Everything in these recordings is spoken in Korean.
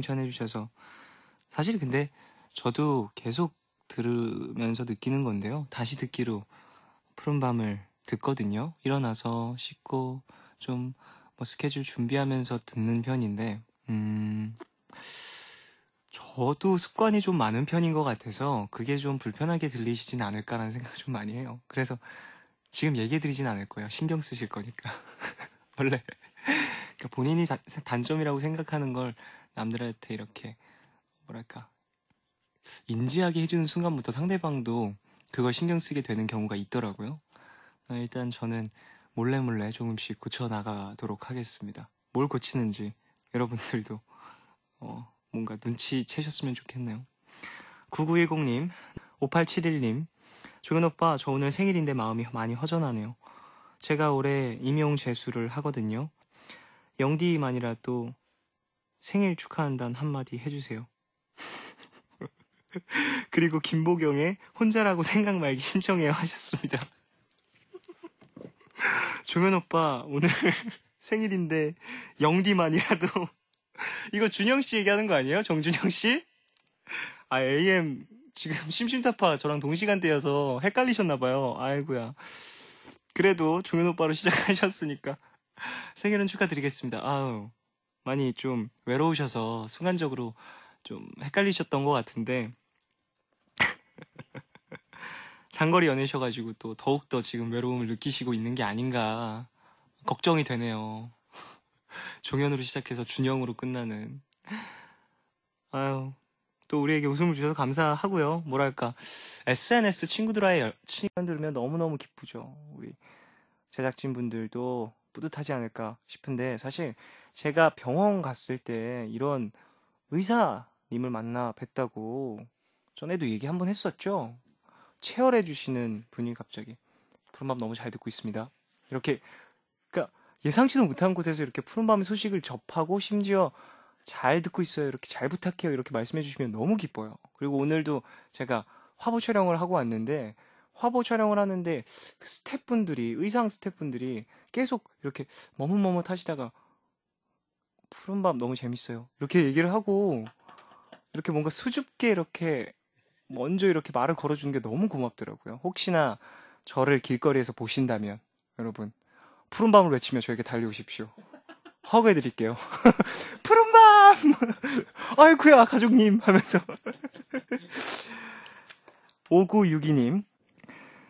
칭찬해 주셔서 사실 근데 저도 계속 들으면서 느끼는 건데요. 다시 듣기로 푸른밤을 듣거든요. 일어나서 씻고 좀뭐 스케줄 준비하면서 듣는 편인데 음 저도 습관이 좀 많은 편인 것 같아서 그게 좀 불편하게 들리시진 않을까라는 생각 을좀 많이 해요. 그래서 지금 얘기해 드리진 않을 거예요. 신경 쓰실 거니까. 원래 그러니까 본인이 단점이라고 생각하는 걸 남들한테 이렇게 뭐랄까 인지하게 해주는 순간부터 상대방도 그걸 신경 쓰게 되는 경우가 있더라고요. 어, 일단 저는 몰래 몰래 조금씩 고쳐 나가도록 하겠습니다. 뭘 고치는지 여러분들도 어, 뭔가 눈치 채셨으면 좋겠네요. 9910님, 5871님, 조현 오빠 저 오늘 생일인데 마음이 많이 허전하네요. 제가 올해 임용 재수를 하거든요. 영디만이라도 생일 축하한다는 한마디 해주세요. 그리고 김보경의 혼자라고 생각 말기 신청해요 하셨습니다. 종현 오빠 오늘 생일인데 영디만이라도 이거 준영 씨 얘기하는 거 아니에요? 정준영 씨? 아 AM 지금 심심타파 저랑 동시간대여서 헷갈리셨나 봐요. 아이구야 그래도 종현 오빠로 시작하셨으니까 생일은 축하드리겠습니다. 아우 많이 좀 외로우셔서 순간적으로 좀 헷갈리셨던 것 같은데 장거리 연애셔가지고 또 더욱더 지금 외로움을 느끼시고 있는 게 아닌가 걱정이 되네요. 종현으로 시작해서 준영으로 끝나는 아유 또 우리에게 웃음을 주셔서 감사하고요. 뭐랄까 SNS 친구들아의친구들면 너무너무 기쁘죠. 우리 제작진분들도 뿌듯하지 않을까 싶은데 사실 제가 병원 갔을 때 이런 의사님을 만나 뵀다고 전에도 얘기 한 번 했었죠. 체열해 주시는 분이 갑자기 푸른밤 너무 잘 듣고 있습니다. 이렇게 그러니까 예상치도 못한 곳에서 이렇게 푸른밤의 소식을 접하고 심지어 잘 듣고 있어요. 이렇게 잘 부탁해요. 이렇게 말씀해 주시면 너무 기뻐요. 그리고 오늘도 제가 화보 촬영을 하고 왔는데 화보 촬영을 하는데 그 스태프분들이 의상 스태프분들이 계속 이렇게 머뭇머뭇 하시다가 푸른밤 너무 재밌어요. 이렇게 얘기를 하고 이렇게 뭔가 수줍게 이렇게 먼저 이렇게 말을 걸어주는게 너무 고맙더라고요. 혹시나 저를 길거리에서 보신다면 여러분 푸른 밤을 외치며 저에게 달려오십시오. 허그해 드릴게요. 푸른 밤! 아이쿠야 가족님 하면서 5962님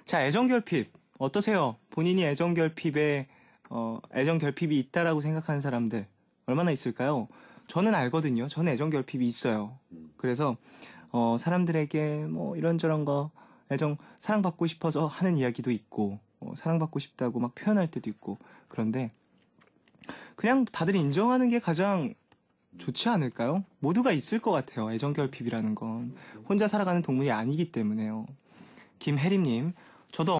자, 애정결핍. 어떠세요? 본인이 애정결핍에, 어, 애정결핍이 있다라고 생각하는 사람들. 얼마나 있을까요? 저는 알거든요. 저는 애정결핍이 있어요. 그래서, 어, 사람들에게 뭐 이런저런 거, 애정, 사랑받고 싶어서 하는 이야기도 있고, 어, 사랑받고 싶다고 막 표현할 때도 있고, 그런데, 그냥 다들 인정하는 게 가장 좋지 않을까요? 모두가 있을 것 같아요. 애정결핍이라는 건. 혼자 살아가는 동물이 아니기 때문에요. 김혜림님, 저도